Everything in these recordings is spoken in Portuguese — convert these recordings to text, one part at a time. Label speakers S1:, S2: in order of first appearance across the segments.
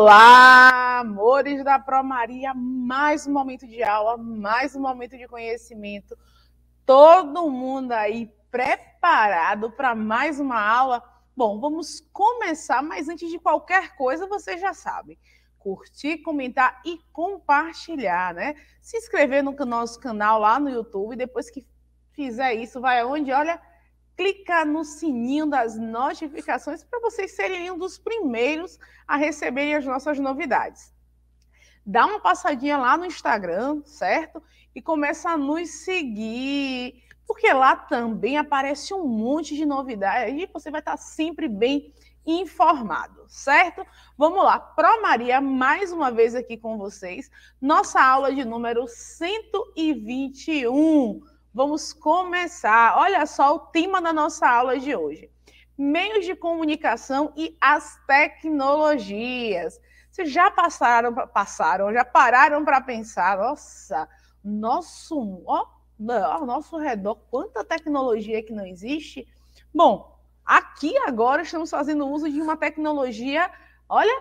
S1: Olá, amores da Promaria, mais um momento de aula, mais um momento de conhecimento. Todo mundo aí preparado para mais uma aula? Bom, vamos começar, mas antes de qualquer coisa, vocês já sabem. Curtir, comentar e compartilhar, né? Se inscrever no nosso canal lá no YouTube, depois que fizer isso, vai aonde? Olha, clica no sininho das notificações para vocês serem um dos primeiros a receberem as nossas novidades. Dá uma passadinha lá no Instagram, certo? E começa a nos seguir, porque lá também aparece um monte de novidades e você vai estar tá sempre bem informado, certo? Vamos lá, Pro Maria, mais uma vez aqui com vocês, nossa aula de número 121 Vamos começar. Olha só o tema da nossa aula de hoje: meios de comunicação e as tecnologias. Vocês já passaram, passaram, já pararam para pensar? Nossa, nosso, ó, ao né, nosso redor, quanta tecnologia que não existe. Bom, aqui agora estamos fazendo uso de uma tecnologia, olha,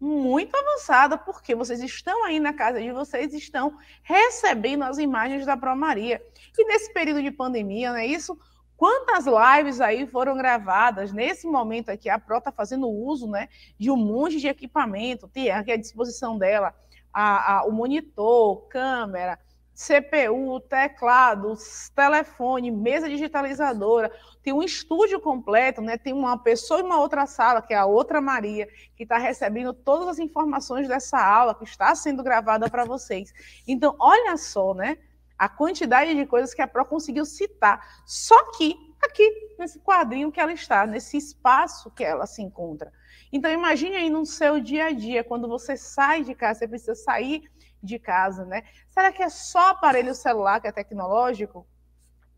S1: muito avançada, porque vocês estão aí na casa de vocês, estão recebendo as imagens da Promaria. E nesse período de pandemia, não é isso? Quantas lives aí foram gravadas nesse momento aqui? A Pro está fazendo uso né, de um monte de equipamento, tem aqui à disposição dela a, a, o monitor, câmera, CPU, teclado, telefone, mesa digitalizadora, tem um estúdio completo, né? Tem uma pessoa em uma outra sala, que é a outra Maria, que está recebendo todas as informações dessa aula que está sendo gravada para vocês. Então, olha só, né? A quantidade de coisas que a Pro conseguiu citar. Só que aqui, nesse quadrinho que ela está, nesse espaço que ela se encontra. Então, imagine aí no seu dia a dia, quando você sai de casa, você precisa sair de casa, né? Será que é só aparelho celular que é tecnológico?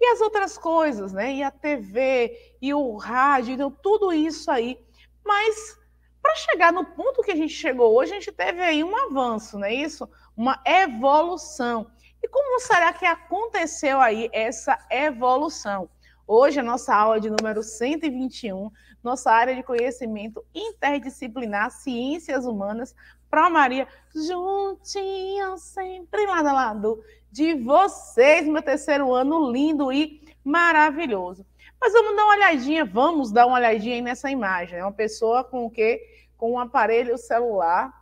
S1: E as outras coisas, né? E a TV, e o rádio, então tudo isso aí. Mas para chegar no ponto que a gente chegou hoje, a gente teve aí um avanço, não é isso? Uma evolução. E como será que aconteceu aí essa evolução? Hoje, a nossa aula de número 121, nossa área de conhecimento interdisciplinar, ciências humanas, Pro Maria, juntinho, sempre lado a lado de vocês, meu terceiro ano lindo e maravilhoso. Mas vamos dar uma olhadinha, vamos dar uma olhadinha nessa imagem. É uma pessoa com o quê? Com um aparelho celular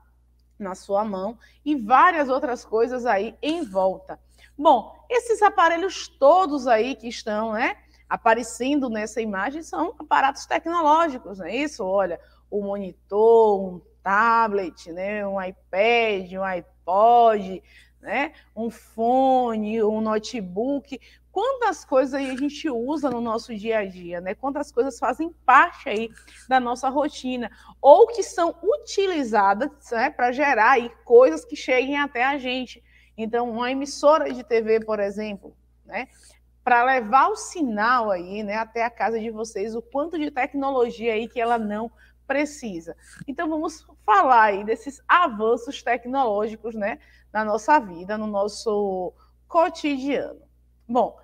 S1: na sua mão e várias outras coisas aí em volta. Bom, esses aparelhos todos aí que estão, né, aparecendo nessa imagem são aparatos tecnológicos, não é isso? Olha, o monitor, um tablet, né, um iPad, um iPod, né, um fone, um notebook. Quantas coisas a gente usa no nosso dia a dia, né? Quantas coisas fazem parte aí da nossa rotina ou que são utilizadas né, para gerar aí coisas que cheguem até a gente. Então, uma emissora de TV, por exemplo, né, para levar o sinal aí, né, até a casa de vocês, o quanto de tecnologia aí que ela não precisa. Então vamos falar aí desses avanços tecnológicos, né, na nossa vida, no nosso cotidiano. Bom,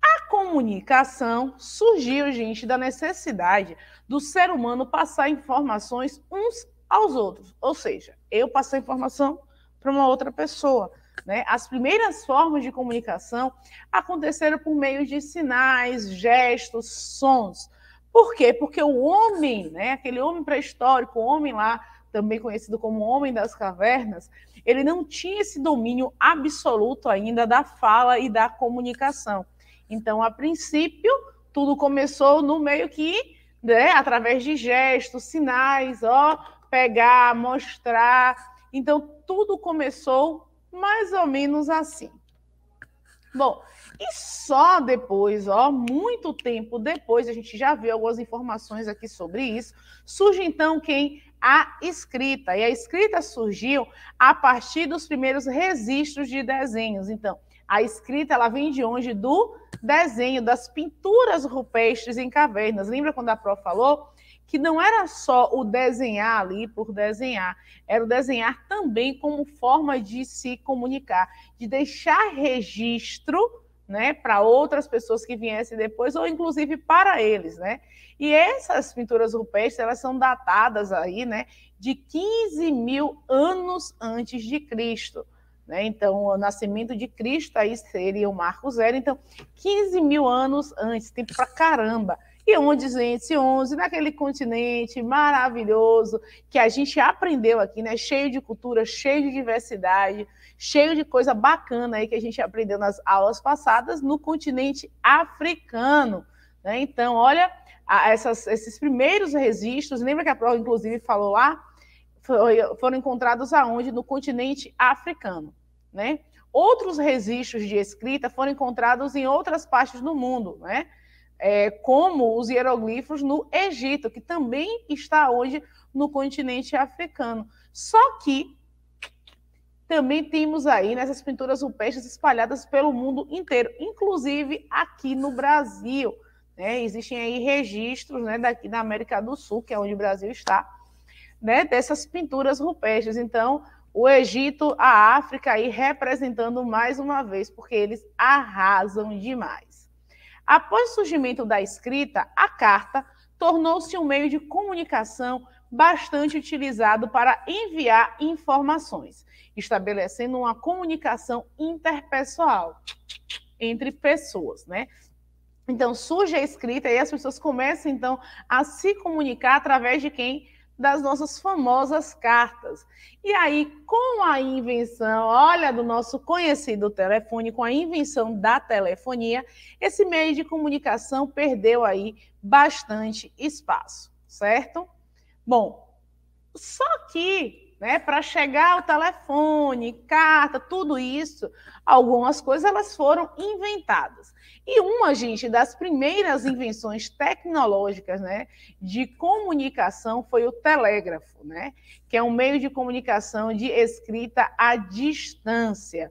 S1: a comunicação surgiu, gente, da necessidade do ser humano passar informações uns aos outros, ou seja, eu passar informação para uma outra pessoa. Né? As primeiras formas de comunicação aconteceram por meio de sinais, gestos, sons. Por quê? Porque o homem, né, aquele homem pré-histórico, o homem lá, também conhecido como homem das cavernas, ele não tinha esse domínio absoluto ainda da fala e da comunicação. Então, a princípio, tudo começou no meio que, né, através de gestos, sinais, ó, pegar, mostrar. Então, tudo começou mais ou menos assim. Bom, e só depois, ó, muito tempo depois, a gente já viu algumas informações aqui sobre isso, surge então quem? A escrita. E a escrita surgiu a partir dos primeiros registros de desenhos. Então, a escrita ela vem de onde? Do desenho, das pinturas rupestres em cavernas. Lembra quando a Pro falou que não era só o desenhar ali por desenhar, era o desenhar também como forma de se comunicar, de deixar registro né, para outras pessoas que viessem depois, ou inclusive para eles, né? E essas pinturas rupestres, elas são datadas aí, né, de 15 mil anos antes de Cristo, né? Então, o nascimento de Cristo aí seria o marco zero, então, 15 mil anos antes, tempo para caramba. E onde, gente, naquele continente maravilhoso que a gente aprendeu aqui, né? Cheio de cultura, cheio de diversidade, cheio de coisa bacana aí que a gente aprendeu nas aulas passadas no continente africano. Né? Então, olha essas, esses primeiros registros, lembra que a prova, inclusive, falou lá? Foram encontrados aonde? No continente africano. Né? Outros registros de escrita foram encontrados em outras partes do mundo, né? É, como os hieroglifos no Egito, que também está hoje no continente africano. Só que também temos aí nessas pinturas rupestres espalhadas pelo mundo inteiro, inclusive aqui no Brasil. Né? Existem aí registros né, daqui da América do Sul, que é onde o Brasil está, né, dessas pinturas rupestres. Então, o Egito, a África aí representando mais uma vez, porque eles arrasam demais. Após o surgimento da escrita, a carta tornou-se um meio de comunicação bastante utilizado para enviar informações estabelecendo uma comunicação interpessoal entre pessoas, né? Então surge a escrita e as pessoas começam então a se comunicar através de quem das nossas famosas cartas. E aí, com a invenção, olha, do nosso conhecido telefone, com a invenção da telefonia, esse meio de comunicação perdeu aí bastante espaço, certo? Bom, só que né? Para chegar o telefone, carta, tudo isso, algumas coisas elas foram inventadas. E uma, gente, das primeiras invenções tecnológicas, né, de comunicação foi o telégrafo, né, que é um meio de comunicação de escrita à distância.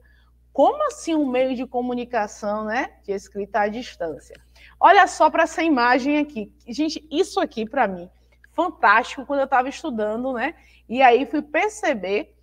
S1: Como assim um meio de comunicação, né, de escrita à distância? Olha só para essa imagem aqui. Gente, isso aqui para mim fantástico quando eu estava estudando, né? E aí fui perceber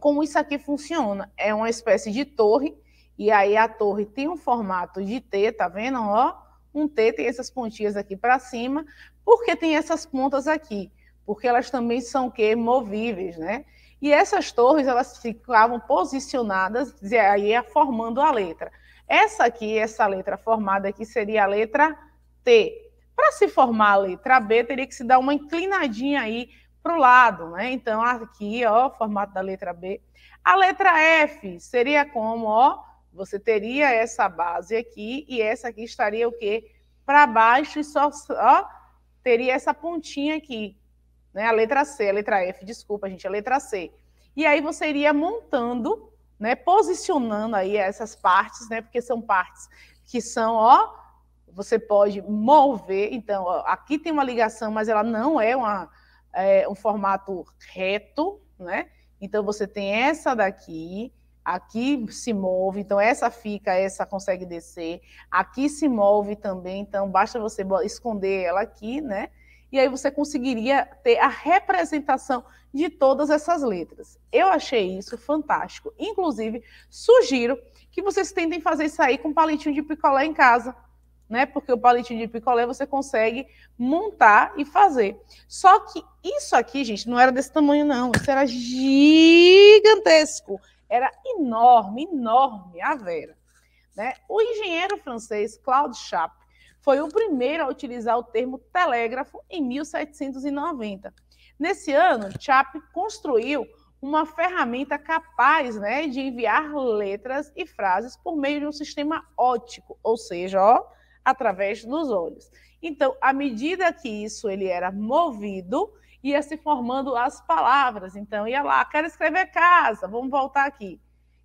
S1: como isso aqui funciona. É uma espécie de torre, e aí a torre tem um formato de T, tá vendo? Ó, um T tem essas pontinhas aqui para cima. Por que tem essas pontas aqui? Porque elas também são que movíveis, né? E essas torres, elas ficavam posicionadas, e aí formando a letra. Essa aqui, essa letra formada aqui seria a letra T. Para se formar a letra B, teria que se dar uma inclinadinha aí para o lado, né? Então, aqui, ó, o formato da letra B. A letra F seria como, ó, você teria essa base aqui e essa aqui estaria o quê? Para baixo e só, ó, teria essa pontinha aqui, né? A letra C, a letra F, desculpa, gente, a letra C. E aí você iria montando, né, posicionando aí essas partes, né? Porque são partes que são, ó, você pode mover. Então, ó, aqui tem uma ligação, mas ela não é, uma, é, um formato reto, né? Então, você tem essa daqui, aqui se move, então essa fica, essa consegue descer, aqui se move também, então basta você esconder ela aqui, né? E aí você conseguiria ter a representação de todas essas letras. Eu achei isso fantástico. Inclusive, sugiro que vocês tentem fazer isso aí com um palitinho de picolé em casa, né? Porque o palitinho de picolé você consegue montar e fazer. Só que isso aqui, gente, não era desse tamanho, não. Isso era gigantesco. Era enorme, enorme a Vera. Né? O engenheiro francês Claude Chappe foi o primeiro a utilizar o termo telégrafo em 1790. Nesse ano, Chappe construiu uma ferramenta capaz né, de enviar letras e frases por meio de um sistema ótico, ou seja, ó, através dos olhos. Então, à medida que isso ele era movido, ia se formando as palavras. Então, ia lá, quero escrever casa, vamos voltar aqui.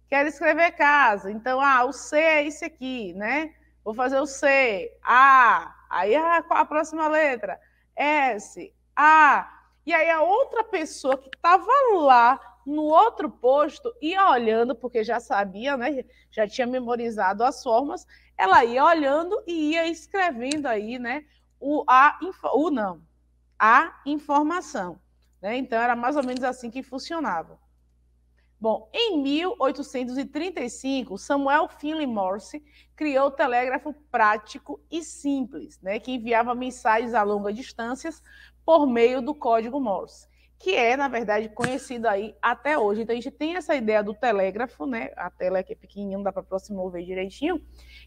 S1: Quero escrever casa. Então, ah, o C é esse aqui, né? Vou fazer o C, A. Aí, ah, qual a próxima letra? S, A. E aí, a outra pessoa que estava lá no outro posto ia olhando, porque já sabia, né? Já tinha memorizado as formas, ela ia olhando e ia escrevendo aí, né? O, a, o não, a informação. Né? Então, era mais ou menos assim que funcionava. Bom, em 1835, Samuel Finley Morse criou o telégrafo prático e simples, né, que enviava mensagens a longas distâncias por meio do código Morse que é, na verdade, conhecido aí até hoje. Então, a gente tem essa ideia do telégrafo, né? A tela aqui é pequenininha, não dá para aproximar ver direitinho,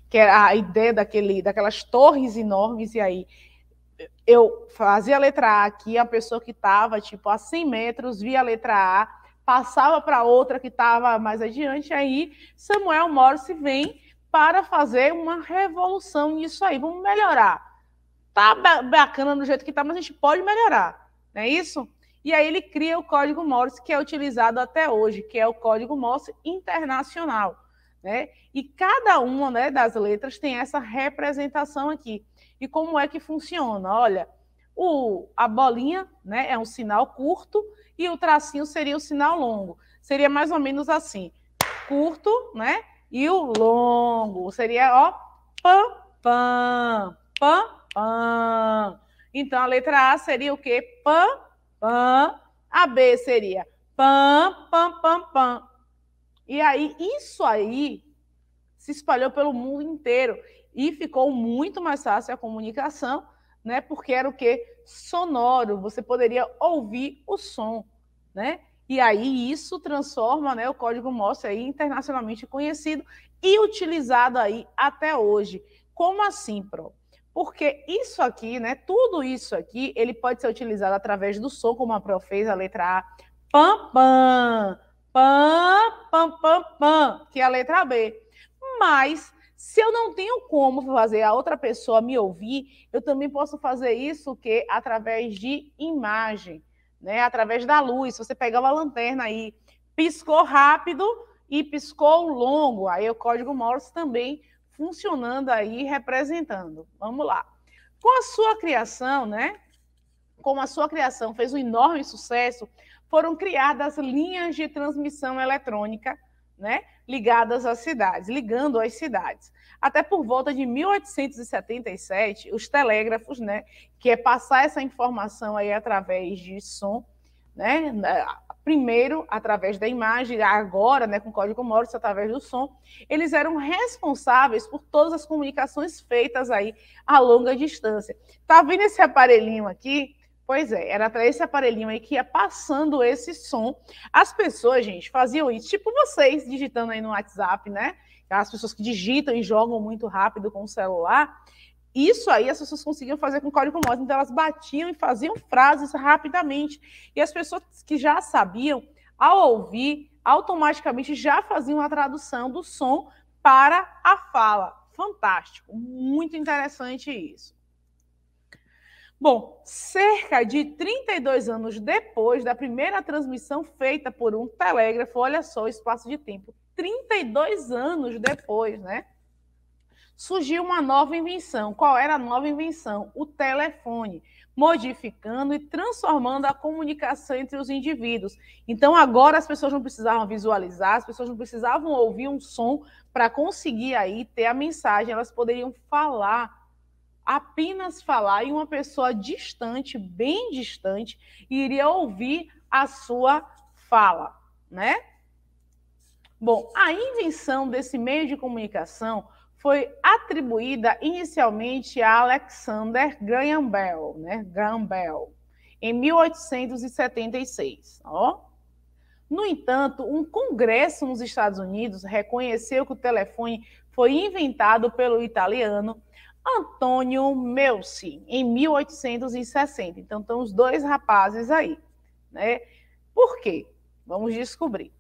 S1: que é a ideia daquele, daquelas torres enormes, e aí eu fazia a letra A aqui, a pessoa que estava, tipo, a 100 metros, via a letra A, passava para outra que estava mais adiante, aí Samuel Morse vem para fazer uma revolução nisso aí. Vamos melhorar. Tá bacana do jeito que tá, mas a gente pode melhorar. Não é isso? E aí ele cria o código Morse, que é utilizado até hoje, que é o código Morse internacional. Né? E cada uma né, das letras tem essa representação aqui. E como é que funciona? Olha, o, a bolinha né, é um sinal curto e o tracinho seria o sinal longo. Seria mais ou menos assim: curto, né? E o longo seria ó, pam, pam, pam, pam. Então a letra A seria o quê? Pam, Pam. A B seria pam, pam, pam, pam. E aí, isso aí se espalhou pelo mundo inteiro e ficou muito mais fácil a comunicação, né? Porque era o que sonoro, você poderia ouvir o som, né? E aí isso transforma, né, o código Morse aí internacionalmente conhecido e utilizado aí até hoje. Como assim, Pro? Porque isso aqui, né, tudo isso aqui, ele pode ser utilizado através do som, como a Pro fez, a letra A, pam, pam, pam, pam, pam, pam, que é a letra B. Mas, se eu não tenho como fazer a outra pessoa me ouvir, eu também posso fazer isso que através de imagem, né, através da luz. Se você pegar uma lanterna aí, piscou rápido e piscou longo, aí o código Morse também funcionando aí, representando. Vamos lá. Com a sua criação, né? Como a sua criação fez um enorme sucesso, foram criadas linhas de transmissão eletrônica, né? Ligadas às cidades, ligando às cidades. Até por volta de 1877, os telégrafos, né? Que é passar essa informação aí através de som, né? Primeiro, através da imagem, agora, né, com código Morse, através do som, eles eram responsáveis por todas as comunicações feitas aí a longa distância. Tá vendo esse aparelhinho aqui? Pois é, era para esse aparelhinho aí que ia passando esse som. As pessoas, gente, faziam isso, tipo vocês digitando aí no WhatsApp, né? As pessoas que digitam e jogam muito rápido com o celular, isso aí as pessoas conseguiam fazer com código Morse. Então elas batiam e faziam frases rapidamente. E as pessoas que já sabiam, ao ouvir, automaticamente já faziam a tradução do som para a fala. Fantástico, muito interessante isso. Bom, cerca de 32 anos depois da primeira transmissão feita por um telégrafo, olha só o espaço de tempo, 32 anos depois, né? surgiu uma nova invenção. Qual era a nova invenção? O telefone, modificando e transformando a comunicação entre os indivíduos. Então, agora as pessoas não precisavam visualizar, as pessoas não precisavam ouvir um som para conseguir aí ter a mensagem, elas poderiam falar. Apenas falar e uma pessoa distante, bem distante, iria ouvir a sua fala, né? Bom, a invenção desse meio de comunicação foi atribuída inicialmente a Alexander Graham Bell, né? Graham Bell, em 1876. Ó. No entanto, um congresso nos Estados Unidos reconheceu que o telefone foi inventado pelo italiano Antonio Meucci em 1860. Então, estão os dois rapazes aí, né? Por quê? Vamos descobrir.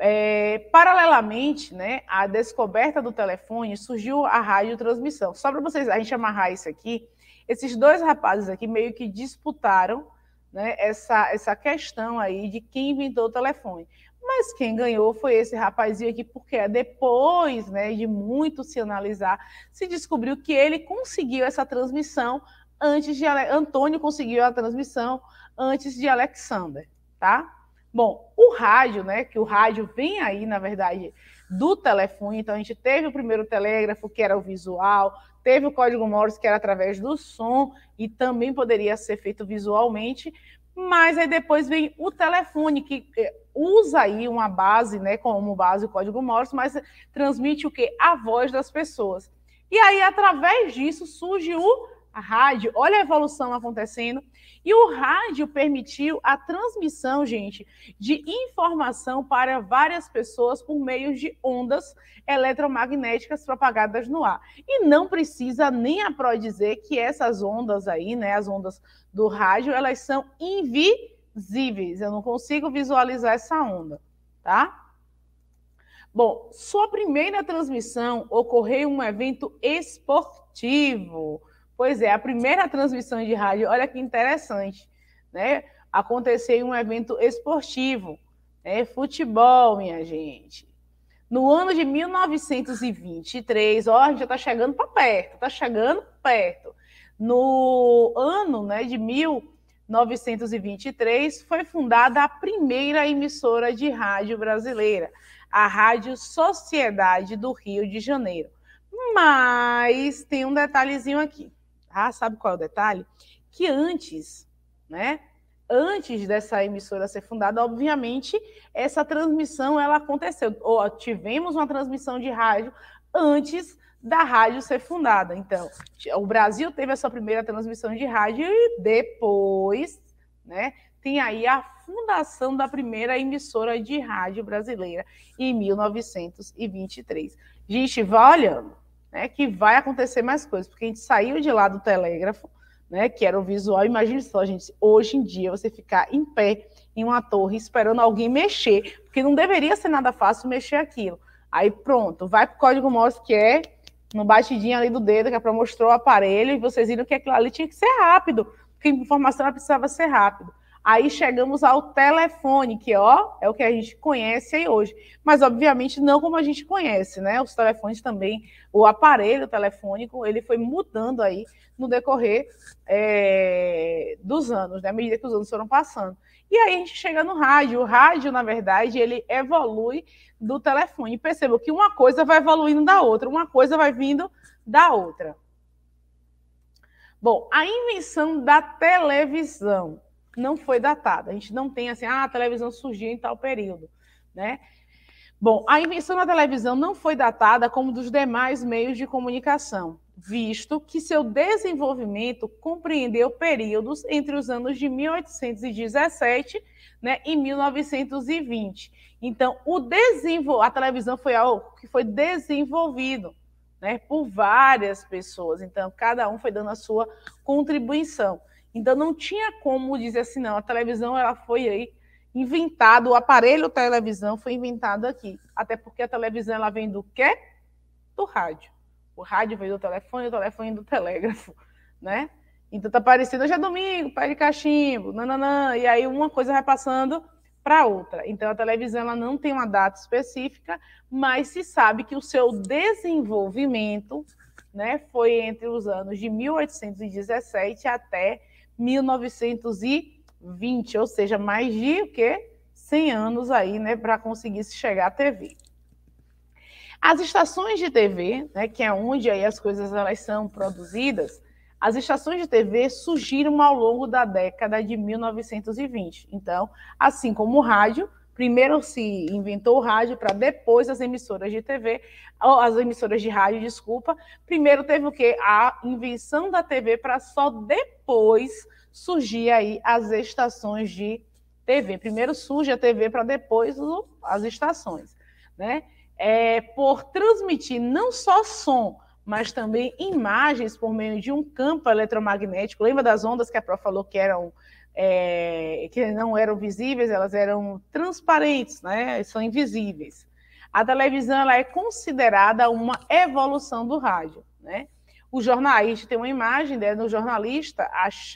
S1: É, paralelamente né, à descoberta do telefone, surgiu a radiotransmissão. Só para vocês, a gente amarrar isso aqui, esses dois rapazes aqui meio que disputaram né, essa, essa questão aí de quem inventou o telefone. Mas quem ganhou foi esse rapazinho aqui, porque é depois né, de muito se analisar, se descobriu que ele conseguiu essa transmissão antes de... Ale... Antônio conseguiu a transmissão antes de Alexander, tá? Bom, o rádio, né? Que o rádio vem aí, na verdade, do telefone. Então, a gente teve o primeiro telégrafo, que era o visual, teve o código Morse, que era através do som, e também poderia ser feito visualmente. Mas aí depois vem o telefone, que eh, usa aí uma base, né? Como base o código Morse, mas transmite o que? A voz das pessoas. E aí, através disso, surge o a rádio, olha a evolução acontecendo. E o rádio permitiu a transmissão, gente, de informação para várias pessoas por meio de ondas eletromagnéticas propagadas no ar. E não precisa nem a Pro dizer que essas ondas aí, né, as ondas do rádio, elas são invisíveis. Eu não consigo visualizar essa onda, tá? Bom, sua primeira transmissão ocorreu em um evento esportivo. Pois é, a primeira transmissão de rádio, olha que interessante, né? Aconteceu em um evento esportivo, né? futebol, minha gente. No ano de 1923, ó, a gente já está chegando para perto, está chegando perto. No ano né, de 1923, foi fundada a primeira emissora de rádio brasileira, a Rádio Sociedade do Rio de Janeiro. Mas tem um detalhezinho aqui. Ah, sabe qual é o detalhe? Que antes, né? Antes dessa emissora ser fundada, obviamente, essa transmissão ela aconteceu. Ou tivemos uma transmissão de rádio antes da rádio ser fundada. Então, o Brasil teve a sua primeira transmissão de rádio e depois, né, tem aí a fundação da primeira emissora de rádio brasileira em 1923. Gente, vai olhando né, que vai acontecer mais coisas, porque a gente saiu de lá do telégrafo, né, que era o visual. Imagine só, gente, hoje em dia você ficar em pé em uma torre esperando alguém mexer, porque não deveria ser nada fácil mexer aquilo. Aí pronto, vai para o código Morse que é no batidinho ali do dedo, que é para mostrou o aparelho, e vocês viram que aquilo ali tinha que ser rápido, porque a informação precisava ser rápido. Aí chegamos ao telefone, que ó, é o que a gente conhece aí hoje. Mas, obviamente, não como a gente conhece, né? Os telefones também, o aparelho telefônico, ele foi mudando aí no decorrer é, dos anos, né? À medida que os anos foram passando. E aí a gente chega no rádio. O rádio, na verdade, ele evolui do telefone. Perceba que uma coisa vai evoluindo da outra, uma coisa vai vindo da outra. Bom, a invenção da televisão não foi datada. A gente não tem assim, ah, a televisão surgiu em tal período, né? Bom, a invenção da televisão não foi datada como dos demais meios de comunicação, visto que seu desenvolvimento compreendeu períodos entre os anos de 1817 né, e 1920. Então, o desenvol... a televisão foi algo que foi desenvolvido né, por várias pessoas. Então, cada um foi dando a sua contribuição. Então não tinha como dizer assim, não, a televisão ela foi aí inventada, o aparelho televisão foi inventado aqui. Até porque a televisão ela vem do quê? Do rádio. O rádio vem do telefone, o telefone do telégrafo, né? Então tá parecendo hoje é domingo, pai de cachimbo, nananã, e aí uma coisa vai passando para outra. Então a televisão ela não tem uma data específica, mas se sabe que o seu desenvolvimento, né, foi entre os anos de 1817 até 1920, ou seja, mais de o quê? 100 anos aí, né, para conseguir se chegar à TV. As estações de TV, né, que é onde aí as coisas elas são produzidas, as estações de TV surgiram ao longo da década de 1920. Então, assim como o rádio, Primeiro se inventou o rádio para depois as emissoras de TV, as emissoras de rádio, desculpa. Primeiro teve o quê? A invenção da TV para só depois surgir aí as estações de TV. Primeiro surge a TV para depois as estações, né? É, por transmitir não só som, mas também imagens por meio de um campo eletromagnético. Lembra das ondas que a Pró falou que eram é, que não eram visíveis, elas eram transparentes, né? são invisíveis. A televisão ela é considerada uma evolução do rádio. Né? O jornalista tem uma imagem né, do jornalista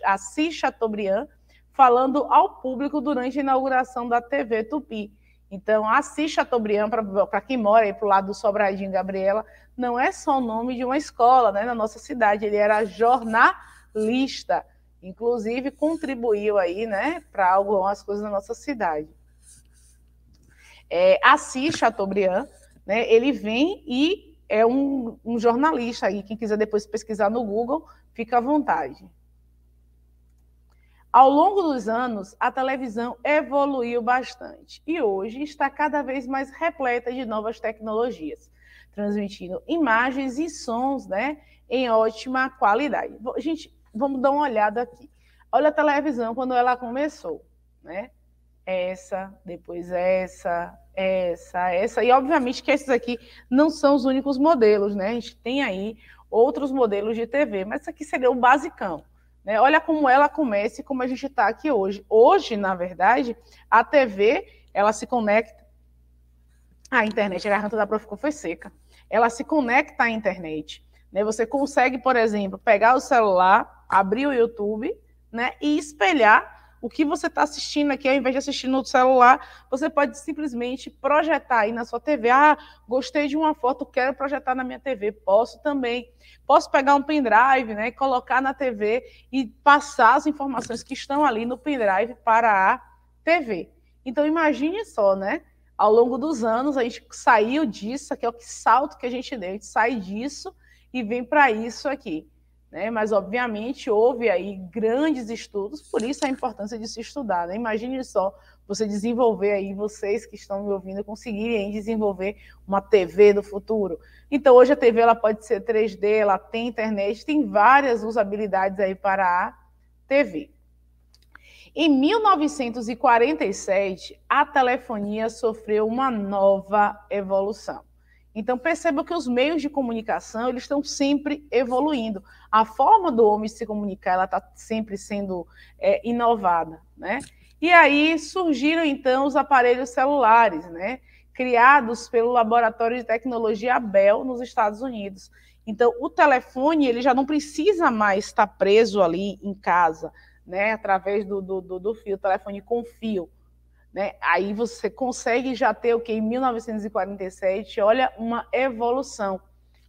S1: Assis Chateaubriand falando ao público durante a inauguração da TV Tupi. Então, Assis Chateaubriand, para quem mora aí para o lado do Sobradinho Gabriela, não é só o nome de uma escola né, na nossa cidade, ele era jornalista inclusive contribuiu aí, né, para algumas coisas na nossa cidade. É, Assis Chateaubriand, né, ele vem e é um, um jornalista aí, quem quiser depois pesquisar no Google, fica à vontade. Ao longo dos anos, a televisão evoluiu bastante e hoje está cada vez mais repleta de novas tecnologias, transmitindo imagens e sons né, em ótima qualidade. Gente, vamos dar uma olhada aqui. Olha a televisão quando ela começou, né? Essa, depois essa, essa, essa. E obviamente que esses aqui não são os únicos modelos, né? A gente tem aí outros modelos de TV, mas isso aqui seria o basicão. Né? Olha como ela começa e como a gente está aqui hoje. Hoje, na verdade, a TV ela se conecta à internet. A garganta da prof ficou foi seca. Ela se conecta à internet. Né? Você consegue, por exemplo, pegar o celular, abrir o YouTube né? e espelhar o que você está assistindo aqui, ao invés de assistir no celular, você pode simplesmente projetar aí na sua TV. Ah, gostei de uma foto, quero projetar na minha TV. Posso também. Posso pegar um pendrive, né, colocar na TV e passar as informações que estão ali no pendrive para a TV. Então imagine só, né? Ao longo dos anos a gente saiu disso, Aqui é o que salto que a gente deu, a gente sai disso e vem para isso aqui. Né? Mas, obviamente, houve aí grandes estudos, por isso a importância de se estudar. Né? Imagine só você desenvolver aí, vocês que estão me ouvindo, conseguirem desenvolver uma TV do futuro. Então, hoje a TV ela pode ser 3D, ela tem internet, tem várias usabilidades aí para a TV. Em 1947, a telefonia sofreu uma nova evolução. Então perceba que os meios de comunicação eles estão sempre evoluindo. A forma do homem se comunicar ela está sempre sendo é, inovada, né? E aí surgiram então os aparelhos celulares, né? Criados pelo laboratório de tecnologia Bell nos Estados Unidos. Então o telefone ele já não precisa mais estar preso ali em casa, né? Através do, do, do, do fio, telefone com fio. Né? Aí você consegue já ter o que em 1947, olha, uma evolução,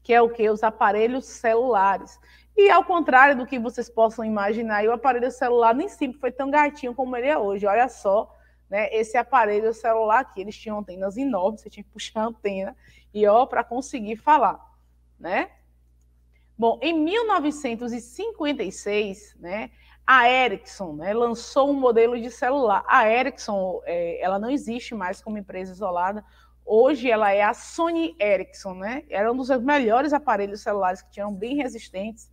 S1: que é o que os aparelhos celulares. E ao contrário do que vocês possam imaginar, o aparelho celular nem sempre foi tão gatinho como ele é hoje. Olha só, né? Esse aparelho celular aqui, eles tinham antenas enormes, você tinha que puxar a antena e ó para conseguir falar, né? Bom, em 1956, né, a Ericsson né, lançou um modelo de celular. A Ericsson é, ela não existe mais como empresa isolada. Hoje ela é a Sony Ericsson, né? Era um dos melhores aparelhos celulares que tinham bem resistentes.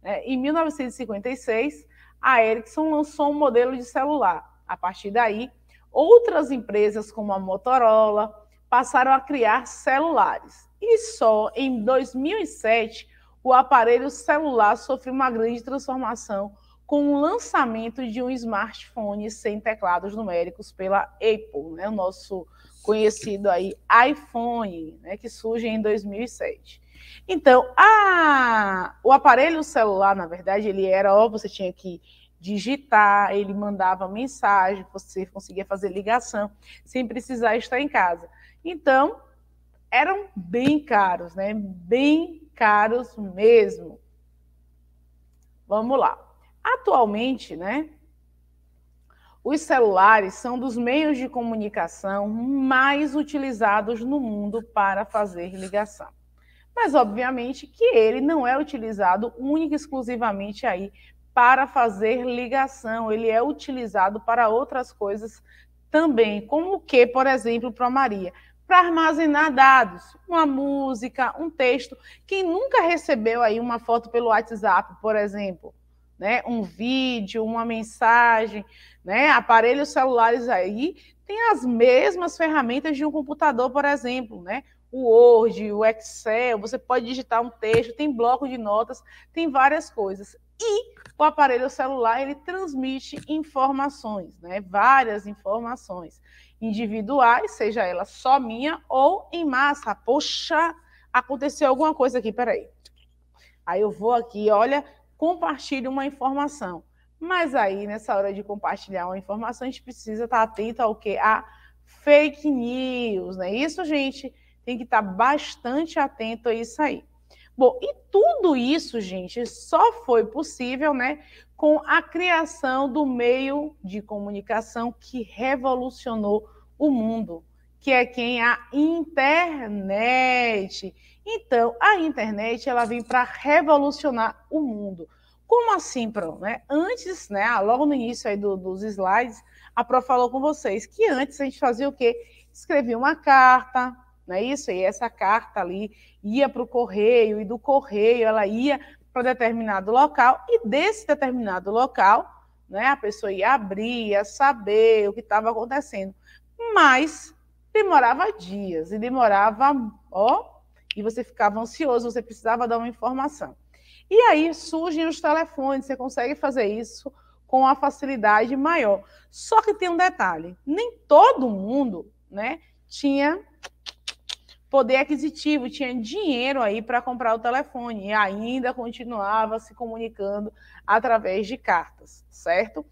S1: Né? Em 1956, a Ericsson lançou um modelo de celular. A partir daí, outras empresas como a Motorola passaram a criar celulares. E só em 2007 o aparelho celular sofreu uma grande transformação com o lançamento de um smartphone sem teclados numéricos pela Apple, né? o nosso conhecido aí iPhone, né? que surge em 2007. Então, a... o aparelho celular, na verdade, ele era, ó, você tinha que digitar, ele mandava mensagem, você conseguia fazer ligação sem precisar estar em casa. Então, eram bem caros, né? Bem caros mesmo. Vamos lá. Atualmente, né? Os celulares são dos meios de comunicação mais utilizados no mundo para fazer ligação. Mas, obviamente, que ele não é utilizado única e exclusivamente aí para fazer ligação. Ele é utilizado para outras coisas também, como o que, por exemplo, para Maria, para armazenar dados, uma música, um texto. Quem nunca recebeu aí uma foto pelo WhatsApp, por exemplo, né, um vídeo, uma mensagem, né, aparelhos celulares aí tem as mesmas ferramentas de um computador, por exemplo, né? O Word, o Excel, você pode digitar um texto, tem bloco de notas, tem várias coisas. E o aparelho celular ele transmite informações, né? Várias informações individuais, seja ela só minha ou em massa. Poxa, aconteceu alguma coisa aqui, peraí. Aí eu vou aqui, olha, compartilhe uma informação. Mas aí, nessa hora de compartilhar uma informação, a gente precisa estar atento ao que? A fake news, né? Isso, gente, tem que estar bastante atento a isso aí. Bom, e tudo isso, gente, só foi possível, né, com a criação do meio de comunicação que revolucionou o mundo, que é quem a internet. Então, a internet ela vem para revolucionar o mundo. Como assim, Pro? Né? Antes, né, ah, logo no início aí do, dos slides, a Pro falou com vocês que antes a gente fazia o quê? Escrevia uma carta, não é isso? E essa carta ali ia para o correio, e do correio ela ia para determinado local, e desse determinado local, né, a pessoa ia abrir, ia saber o que estava acontecendo. Mas demorava dias e demorava, ó, e você ficava ansioso, você precisava dar uma informação. E aí surgem os telefones, você consegue fazer isso com a facilidade maior. Só que tem um detalhe: nem todo mundo né, tinha poder aquisitivo, tinha dinheiro aí para comprar o telefone e ainda continuava se comunicando através de cartas, certo?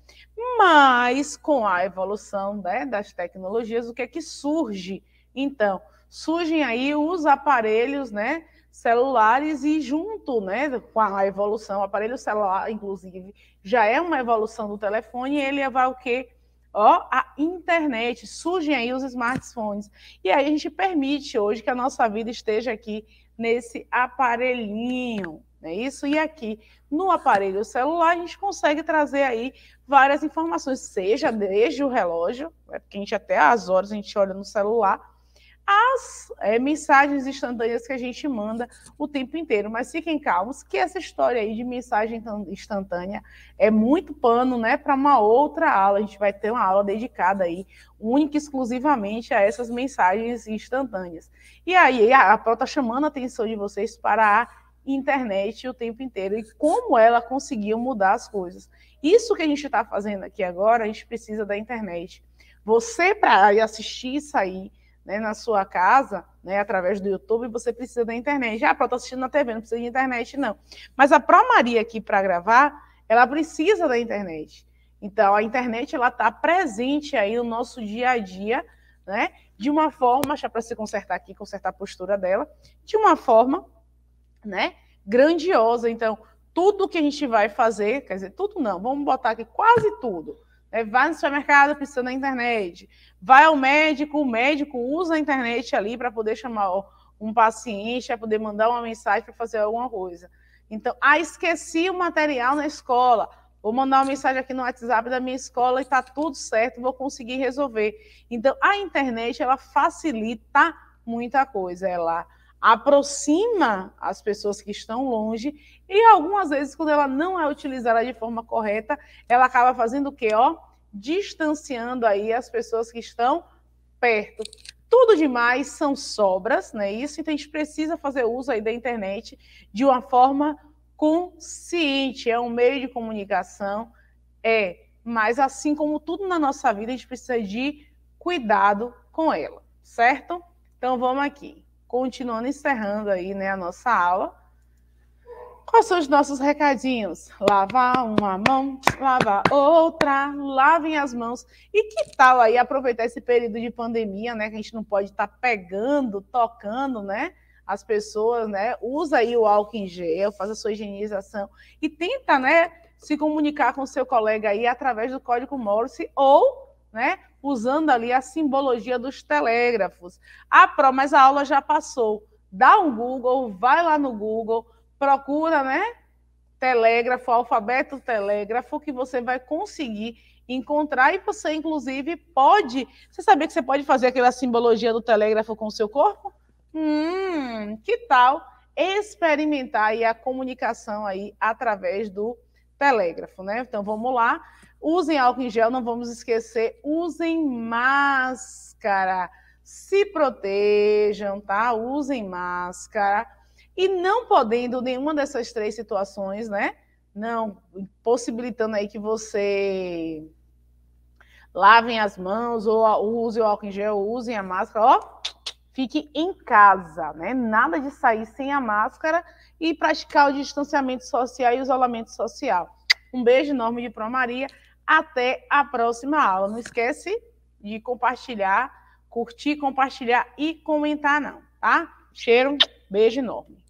S1: Mas com a evolução né, das tecnologias, o que é que surge então? surgem aí os aparelhos, né? celulares e junto, né, com a evolução, o aparelho celular, inclusive, já é uma evolução do telefone, ele vai o quê? Ó, a internet, surgem aí os smartphones. E aí a gente permite hoje que a nossa vida esteja aqui nesse aparelhinho, é isso? E aqui no aparelho celular a gente consegue trazer aí várias informações, seja desde o relógio, né, porque a gente até às horas a gente olha no celular, as é, mensagens instantâneas que a gente manda o tempo inteiro. Mas fiquem calmos que essa história aí de mensagem instantânea é muito pano, né, para uma outra aula. A gente vai ter uma aula dedicada aí, única e exclusivamente a essas mensagens instantâneas. E aí a, a Pro está chamando a atenção de vocês para a internet o tempo inteiro e como ela conseguiu mudar as coisas. Isso que a gente está fazendo aqui agora, a gente precisa da internet. Você, para assistir isso aí, né, na sua casa, né, através do YouTube, você precisa da internet. Ah, estou tá assistindo na TV, não precisa de internet, não. Mas a Pro Maria aqui para gravar, ela precisa da internet. Então, a internet ela está presente aí no nosso dia a dia, né? De uma forma, já para se consertar aqui, consertar a postura dela, de uma forma, né? Grandiosa. Então, tudo que a gente vai fazer, quer dizer, tudo não, vamos botar aqui quase tudo é, vai no supermercado, precisa da internet. Vai ao médico, o médico usa a internet ali para poder chamar um paciente, para poder mandar uma mensagem para fazer alguma coisa. Então, ah, esqueci o material na escola. Vou mandar uma mensagem aqui no WhatsApp da minha escola e está tudo certo, vou conseguir resolver. Então, a internet ela facilita muita coisa. Ela aproxima as pessoas que estão longe e algumas vezes quando ela não é utilizada de forma correta, ela acaba fazendo o quê, ó? Distanciando aí as pessoas que estão perto. Tudo demais são sobras, né? Isso então a gente precisa fazer uso aí da internet de uma forma consciente, é um meio de comunicação, é, mas assim como tudo na nossa vida, a gente precisa de cuidado com ela, certo? Então vamos aqui continuando encerrando aí né, a nossa aula. Quais são os nossos recadinhos? Lavar uma mão, lavar outra, lavem as mãos. E que tal aí aproveitar esse período de pandemia, né? Que a gente não pode estar tá pegando, tocando, né? As pessoas, né? Usa aí o álcool em gel, faz a sua higienização e tenta, né? Se comunicar com seu colega aí através do código Morse ou, né? usando ali a simbologia dos telégrafos. Ah, Pro, mas a aula já passou. Dá um Google, vai lá no Google, procura, né? Telégrafo, alfabeto telégrafo, que você vai conseguir encontrar e você, inclusive, pode. Você sabia que você pode fazer aquela simbologia do telégrafo com o seu corpo? Hum, que tal experimentar aí a comunicação aí através do telégrafo, né? Então vamos lá. Usem álcool em gel, não vamos esquecer. Usem máscara. Se protejam, tá? Usem máscara. E não podendo nenhuma dessas três situações, né? Não, possibilitando aí que você lavem as mãos, ou use o álcool em gel, usem a máscara, ó. Fique em casa, né? Nada de sair sem a máscara e praticar o distanciamento social e o isolamento social. Um beijo enorme de Pro Maria. Até a próxima aula. Não esquece de compartilhar, curtir, compartilhar e comentar, não, tá? Cheiro, beijo enorme.